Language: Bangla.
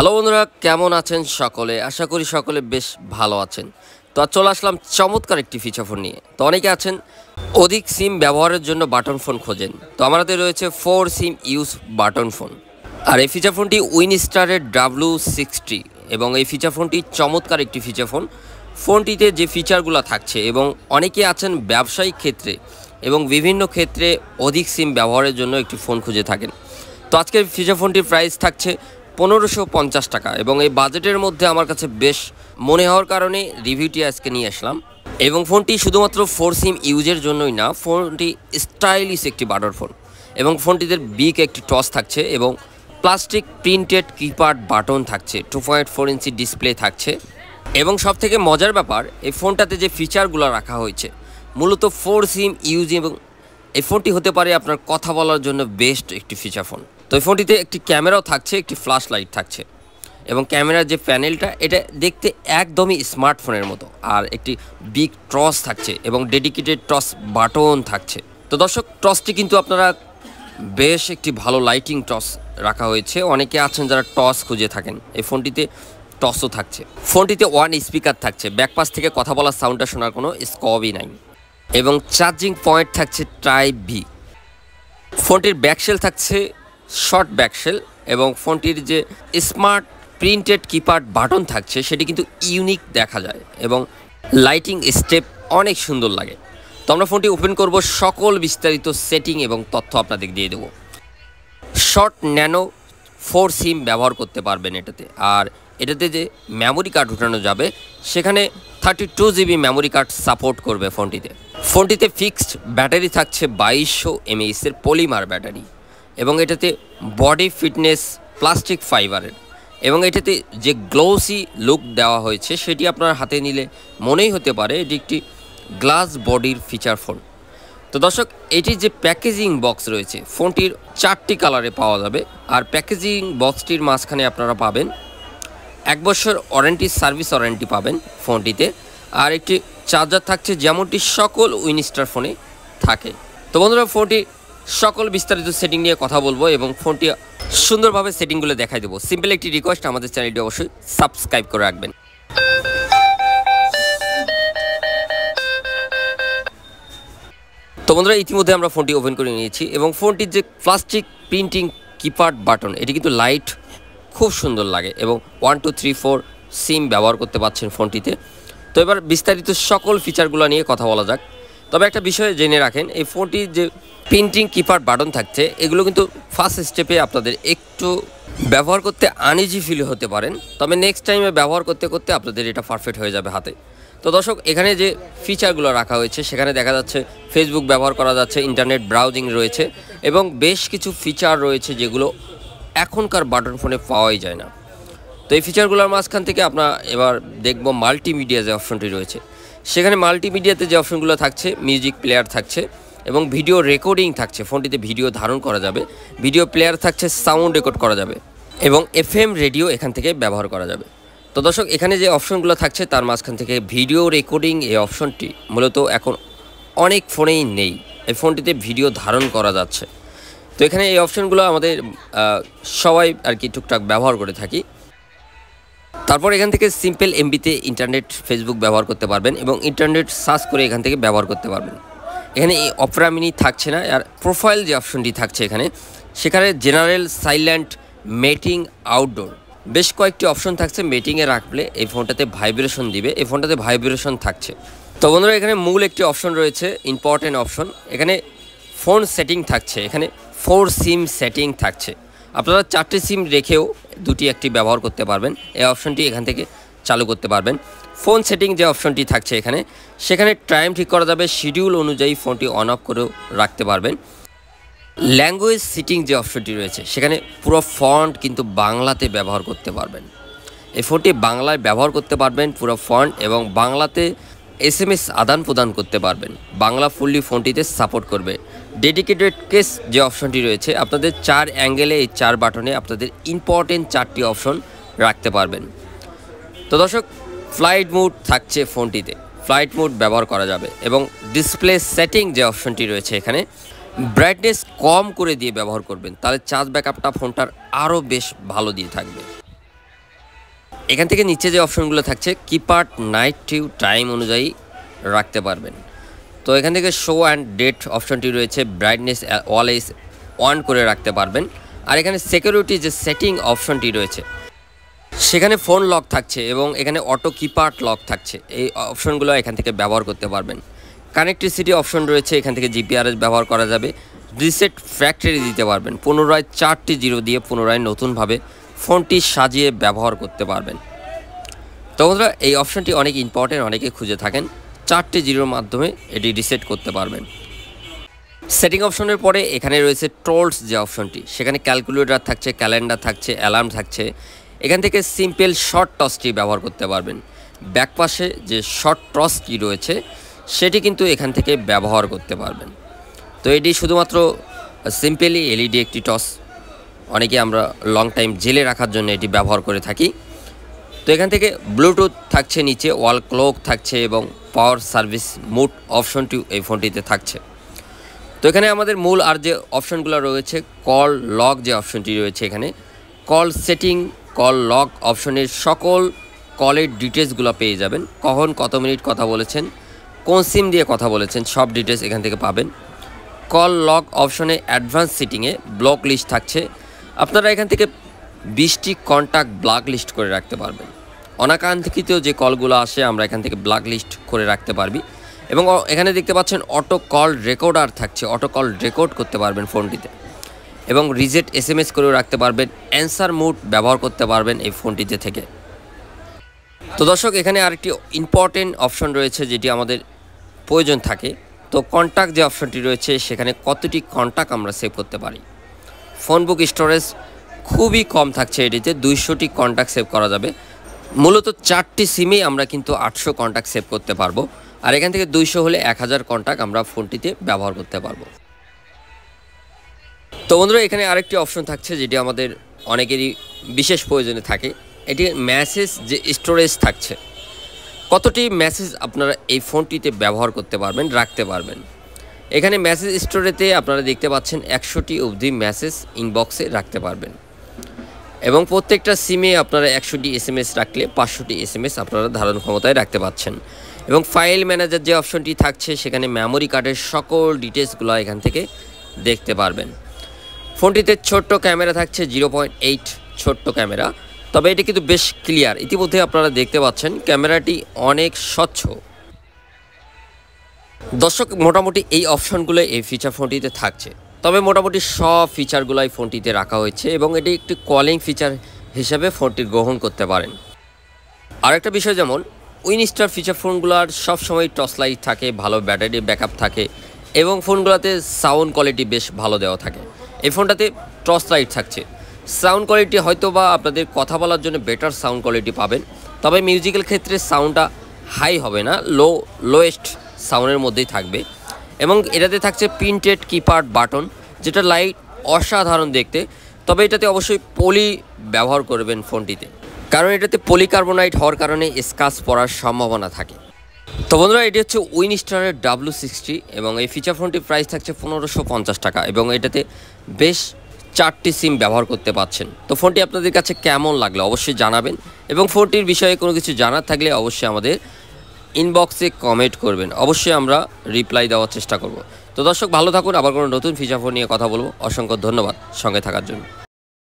হ্যালো বন্ধুরা কেমন আছেন সকলে আশা করি সকলে বেশ ভালো আছেন তো চলে আসলাম চমৎকার একটি ফিচার ফোন নিয়ে তো অনেকে আছেন অধিক সিম ব্যবহারের জন্য বাটন ফোন খোঁজেন তো আমার হাতে রয়েছে four SIM use button phone আর এই ফিচার ফোনটি উইন স্টারের ডাব্লু সিক্সটি এবং এই ফিচার ফোনটি চমৎকার একটি ফিচার ফোন ফোনটিতে যে ফিচারগুলো থাকছে এবং অনেকে আছেন ব্যবসায়িক ক্ষেত্রে এবং বিভিন্ন ক্ষেত্রে অধিক সিম ব্যবহারের জন্য একটি ফোন খুঁজে থাকেন তো আজকের ফিচার ফোনটির প্রাইস থাকছে পনেরোশো পঞ্চাশ টাকা এবং এই বাজেটের মধ্যে আমার কাছে বেশ মনে হওয়ার কারণে রিভিউটি আজকে নিয়ে আসলাম এবং ফোনটি শুধুমাত্র ফোর সিম ইউজের জন্যই না ফোনটি স্টাইলিশ একটি বাটার ফোন এবং ফোনটিতে বিক একটি টস থাকছে এবং প্লাস্টিক প্রিন্টেড কিপ্যাড বাটন থাকছে two point four inch display থাকছে এবং সব থেকে মজার ব্যাপার এই ফোনটাতে যে ফিচারগুলো রাখা হয়েছে মূলত ফোর সিম ইউজ এবং এই ফোনটি হতে পারে আপনার কথা বলার জন্য বেস্ট একটি ফিচার ফোন তো এই ফোনটিতে একটি ক্যামেরাও থাকছে একটি ফ্ল্যাশ লাইট থাকছে এবং ক্যামেরার যে প্যানেলটা এটা দেখতে একদমই স্মার্টফোনের মতো আর একটি বিগ ট্রস থাকছে এবং ডেডিকেটেড টস বাটন থাকছে তো দর্শক টসটি কিন্তু আপনারা বেশ একটি ভালো লাইটিং টস রাখা হয়েছে অনেকে আছেন যারা টস খুঁজে থাকেন এই ফোনটিতে টসও থাকছে ফোনটিতে ওয়ান স্পিকার থাকছে ব্যাকপাস থেকে কথা বলার সাউন্ডটা শোনার কোনো স্কবই নাই এবং চার্জিং পয়েন্ট থাকছে ট্রাই বি ফোনটির ব্যাকসেল থাকছে শর্ট ব্যাকসেল এবং ফোনটির যে স্মার্ট প্রিন্টেড কিপার বাটন থাকছে সেটি কিন্তু ইউনিক দেখা যায় এবং লাইটিং স্টেপ অনেক সুন্দর লাগে তো আমরা ফোনটি ওপেন করব সকল বিস্তারিত সেটিং এবং তথ্য আপনাদের দিয়ে দেবো শর্ট ন্যানো ফোর সিম ব্যবহার করতে পারবেন এটাতে আর এটাতে যে মেমোরি কার্ড উঠানো যাবে সেখানে thirty two GB memory card support করবে ফোনটিতে ফোনটিতে ফিক্সড ব্যাটারি থাকছে বাইশশো এমএইসের পলিমার ব্যাটারি এবং এটাতে বডি ফিটনেস প্লাস্টিক ফাইবারের এবং এটাতে যে গ্লোসি লুক দেওয়া হয়েছে সেটি আপনার হাতে নিলে মনেই হতে পারে এটি একটি গ্লাস বডির ফিচার ফোন তো দর্শক এটির যে প্যাকেজিং বক্স রয়েছে ফোনটির চারটি কালারে পাওয়া যাবে আর প্যাকেজিং বক্সটির মাঝখানে আপনারা পাবেন এক বছর ওয়ারেন্টি সার্ভিস ওয়ারেন্টি পাবেন ফোনটিতে আর একটি চার্জার থাকছে যেমনটি সকল উইনস্টার ফোনে থাকে তো বন্ধুরা ফোনটি সকল বিস্তারিত সেটিং নিয়ে কথা বলবো এবং ফোনটি সুন্দরভাবে সেটিংগুলো দেখাই দেবো সিম্পল একটি রিকোয়েস্ট আমাদের চ্যানেলটি অবশ্যই সাবস্ক্রাইব করে রাখবেন তো বন্ধুরা ইতিমধ্যে আমরা ফোনটি ওপেন করে নিয়েছি এবং ফোনটির যে প্লাস্টিক প্রিন্টিং কিপার্ড বাটন এটি কিন্তু লাইট খুব সুন্দর লাগে এবং one two three four SIM ব্যবহার করতে পারছেন ফোনটিতে তো এবার বিস্তারিত সকল ফিচারগুলো নিয়ে কথা বলা যাক তবে একটা বিষয় জেনে রাখেন এই ফোনটি যে প্রিন্টিং কিপার বাটন থাকছে এগুলো কিন্তু ফার্স্ট স্টেপে আপনাদের একটু ব্যবহার করতে আনিজি ফিল হতে পারেন তবে নেক্সট টাইমে ব্যবহার করতে করতে আপনাদের এটা পারফেক্ট হয়ে যাবে হাতে তো দর্শক এখানে যে ফিচারগুলো রাখা হয়েছে সেখানে দেখা যাচ্ছে ফেসবুক ব্যবহার করা যাচ্ছে ইন্টারনেট ব্রাউজিং রয়েছে এবং বেশ কিছু ফিচার রয়েছে যেগুলো এখনকার বাটন ফোনে পাওয়াই যায় না তো এই ফিচারগুলোর মাঝখান থেকে আপনার এবার দেখব মাল্টিমিডিয়া যে অপশনটি রয়েছে সেখানে মাল্টিমিডিয়াতে যে অপশনগুলো থাকছে মিউজিক প্লেয়ার থাকছে এবং ভিডিও রেকর্ডিং থাকছে ফোনটিতে ভিডিও ধারণ করা যাবে ভিডিও প্লেয়ার থাকছে সাউন্ড রেকর্ড করা যাবে এবং এফ রেডিও এখান থেকে ব্যবহার করা যাবে তো দর্শক এখানে যে অপশনগুলো থাকছে তার মাঝখান থেকে ভিডিও রেকর্ডিং এই অপশনটি মূলত এখন অনেক ফোনেই নেই এই ফোনটিতে ভিডিও ধারণ করা যাচ্ছে তো এখানে এই অপশনগুলো আমাদের সবাই আর কি টুকটাক ব্যবহার করে থাকি তারপর এখান থেকে সিম্পল এমবিতে ইন্টারনেট ফেসবুক ব্যবহার করতে পারবেন এবং ইন্টারনেট সার্চ করে এখান থেকে ব্যবহার করতে পারবেন এখানে এই অপরামিনি থাকছে না আর প্রোফাইল যে অপশনটি থাকছে এখানে সেখানে জেনারেল সাইলেন্ট মেটিং আউটডোর বেশ কয়েকটি অপশন থাকছে মেটিংয়ে রাখলে এই ফোনটাতে ভাইব্রেশন দিবে এই ফোনটাতে ভাইব্রেশন থাকছে তো বন্ধুরা এখানে মূল একটি অপশন রয়েছে ইম্পর্টেন্ট অপশন এখানে ফোন সেটিং থাকছে এখানে ফোর সিম সেটিং থাকছে আপনারা চারটে সিম রেখেও দুটি একটি ব্যবহার করতে পারবেন এই অপশনটি এখান থেকে চালু করতে পারবেন ফোন সেটিং যে অপশনটি থাকছে এখানে সেখানে টাইম ঠিক করা যাবে শিডিউল অনুযায়ী ফোনটি অন অফ করেও রাখতে পারবেন ল্যাঙ্গুয়েজ সিটিং যে অপশনটি রয়েছে সেখানে পুরো ফন্ট কিন্তু বাংলাতে ব্যবহার করতে পারবেন এই ফোনটি বাংলায় ব্যবহার করতে পারবেন পুরো ফন্ট এবং বাংলাতে এস এম এস আদান প্রদান করতে পারবেন বাংলা ফুল্লি ফোনটিতে সাপোর্ট করবে ডেডিকেটেড কেস যে অপশনটি রয়েছে আপনাদের চার অ্যাঙ্গেলে এই চার বাটনে আপনাদের ইম্পর্টেন্ট চারটি অপশন রাখতে পারবেন তো দর্শক ফ্লাইট মুড থাকছে ফোনটিতে ফ্লাইট মুড ব্যবহার করা যাবে এবং ডিসপ্লে সেটিং যে অপশনটি রয়েছে এখানে ব্রাইটনেস কম করে দিয়ে ব্যবহার করবেন তাহলে চার্জ ব্যাকআপটা ফোনটার আরও বেশ ভালো দিয়ে থাকবে এখান থেকে নিচে যে অপশনগুলো থাকছে কিপার্ট নাইট টিউ টাইম অনুযায়ী রাখতে পারবেন তো এখান থেকে শো অ্যান্ড ডেট অপশনটি রয়েছে ব্রাইটনেস অলওয়েজ অন করে রাখতে পারবেন আর এখানে সিকিউরিটি যে সেটিং অপশনটি রয়েছে সেখানে ফোন লক থাকছে এবং এখানে অটো কিপার্ট লক থাকছে এই অপশনগুলো এখান থেকে ব্যবহার করতে পারবেন কানেক্টিভিটি অপশন রয়েছে এখান থেকে জিপিআরএস ব্যবহার করা যাবে রিসেট ফ্যাক্টরি দিতে পারবেন পুনরায় চারটি জিরো দিয়ে পুনরায় নতুনভাবে ফোনটি সাজিয়ে ব্যবহার করতে পারবেন তো বন্ধুরা এই অপশানটি অনেক ইম্পর্টেন্ট অনেকে খুঁজে থাকেন চারটে জিরোর মাধ্যমে এটি রিসেট করতে পারবেন সেটিং অপশনের পরে এখানে রয়েছে ট্রোলস যে অপশনটি সেখানে ক্যালকুলেটর থাকছে ক্যালেন্ডার থাকছে অ্যালার্ম থাকছে এখান থেকে সিম্পল শর্ট টসটি ব্যবহার করতে পারবেন ব্যাকপাশে যে শর্ট টসটি রয়েছে সেটি কিন্তু এখান থেকে ব্যবহার করতে পারবেন তো এটি শুধুমাত্র সিম্পলি এলইডি একটি টস অনেকে আমরা লং টাইম জেলে রাখার জন্য এটি ব্যবহার করে থাকি তো এখান থেকে ব্লুটুথ থাকছে নিচে ওয়াল ক্লক থাকছে এবং পাওয়ার সার্ভিস মুড অপশনটিও এই ফোনটিতে থাকছে তো এখানে আমাদের মূল আর যে অপশনগুলো রয়েছে কল লক যে অপশনটি রয়েছে এখানে কল সেটিং কল লক অপশনের সকল কলের ডিটেলসগুলো পেয়ে যাবেন কখন কত মিনিট কথা বলেছেন কোন সিম দিয়ে কথা বলেছেন সব ডিটেলস এখান থেকে পাবেন কল লক অপশনে অ্যাডভান্স সিটিংয়ে ব্লক লিস্ট থাকছে আপনারা এখান থেকে বিশটি কন্ট্যাক্ট ব্ল্যাক লিস্ট করে রাখতে পারবেন অনাকাঙ্ক্ষিত যে কলগুলো আসে আমরা এখান থেকে ব্ল্যাক লিস্ট করে রাখতে পারবি এবং এখানে দেখতে পাচ্ছেন অটো কল রেকর্ডার থাকছে অটো কল রেকর্ড করতে পারবেন ফোনটিতে এবং রিজেক্ট এস এম এস করেও রাখতে পারবেন অ্যান্সার মোড ব্যবহার করতে পারবেন এই ফোনটিতে থেকে তো দর্শক এখানে আরেকটি ইম্পর্টেন্ট অপশন রয়েছে যেটি আমাদের প্রয়োজন থাকে তো কন্ট্যাক্ট যে অপশনটি রয়েছে সেখানে কতটি কন্ট্যাক্ট আমরা সেভ করতে পারি ফোন বুক স্টোরেজ খুবই কম থাকছে এটিতে দুইশোটি কন্ট্যাক্ট সেভ করা যাবে মূলত চারটি সিমে আমরা কিন্তু আটশো কন্ট্যাক্ট সেভ করতে পারবো আর এখান থেকে দুইশো হলে এক হাজার কন্ট্যাক্ট আমরা ফোনটিতে ব্যবহার করতে পারবো তো বন্ধুরা এখানে আরেকটি অপশন থাকছে যেটি আমাদের অনেকেরই বিশেষ প্রয়োজনে থাকে এটি ম্যাসেজ যে স্টোরেজ থাকছে কতটি ম্যাসেজ আপনারা এই ফোনটিতে ব্যবহার করতে পারবেন রাখতে পারবেন এখানে মেসেজ স্টোরেতে আপনারা দেখতে পাচ্ছেন একশোটি অবধি মেসেজ ইনবক্সে রাখতে পারবেন এবং প্রত্যেকটা সিমে আপনারা একশোটি এস এম এস রাখলে পাঁচশোটি এস এম এস আপনারা ধারণ ক্ষমতায় রাখতে পাচ্ছেন এবং ফাইল ম্যানেজার যে অপশনটি থাকছে সেখানে মেমোরি কার্ডের সকল ডিটেলসগুলো এখান থেকে দেখতে পারবেন ফোনটিতে ছোট্ট ক্যামেরা থাকছে জিরো পয়েন্ট এইট ছোট্ট ক্যামেরা তবে এটি কিন্তু বেশ ক্লিয়ার ইতিমধ্যে আপনারা দেখতে পাচ্ছেন ক্যামেরাটি অনেক স্বচ্ছ দর্শক মোটামুটি এই অপশনগুলো এই ফিচার ফোনটিতে থাকছে তবে মোটামুটি সব ফিচারগুলোই ফোনটিতে রাখা হয়েছে এবং এটি একটি কলিং ফিচার হিসেবে ফোনটি গ্রহণ করতে পারেন আরেকটা বিষয় যেমন উইনস্টার ফিচার ফোনগুলোর সবসময় টর্চ লাইট থাকে ভালো ব্যাটারি ব্যাকআপ থাকে এবং ফোনগুলোতে সাউন্ড কোয়ালিটি বেশ ভালো দেওয়া থাকে এই ফোনটাতে টর্চ লাইট থাকছে সাউন্ড কোয়ালিটি হয়তো বা আপনাদের কথা বলার জন্য বেটার সাউন্ড কোয়ালিটি পাবেন তবে মিউজিক্যাল ক্ষেত্রে সাউন্ডটা হাই হবে না লো লোয়েস্ট সাউন্ডের মধ্যেই থাকবে এবং এটাতে থাকছে প্রিন্টেড কিপার বাটন যেটা লাইট অসাধারণ দেখতে তবে এটাতে অবশ্যই পলি ব্যবহার করবেন ফোনটিতে কারণ এটাতে পলিকার্বোনাইট হওয়ার কারণে স্কাচ পড়ার সম্ভাবনা থাকে তো বন্ধুরা এটি হচ্ছে উইন স্টারের ডাব্লু সিক্সটি এবং এই ফিচার ফোনটির প্রাইস থাকছে পনেরোশো পঞ্চাশ টাকা এবং এটাতে বেশ চারটি সিম ব্যবহার করতে পাচ্ছেন তো ফোনটি আপনাদের কাছে কেমন লাগলো অবশ্যই জানাবেন এবং ফোনটির বিষয়ে কোনো কিছু জানার থাকলে অবশ্যই আমাদের ইনবক্সে কমেন্ট করবেন অবশ্যই আমরা রিপ্লাই দেওয়ার চেষ্টা করব তো দর্শক ভালো থাকুন আবার কোনো নতুন ফিচার ফোন নিয়ে কথা বলবো অসংখ্য ধন্যবাদ সঙ্গে থাকার জন্য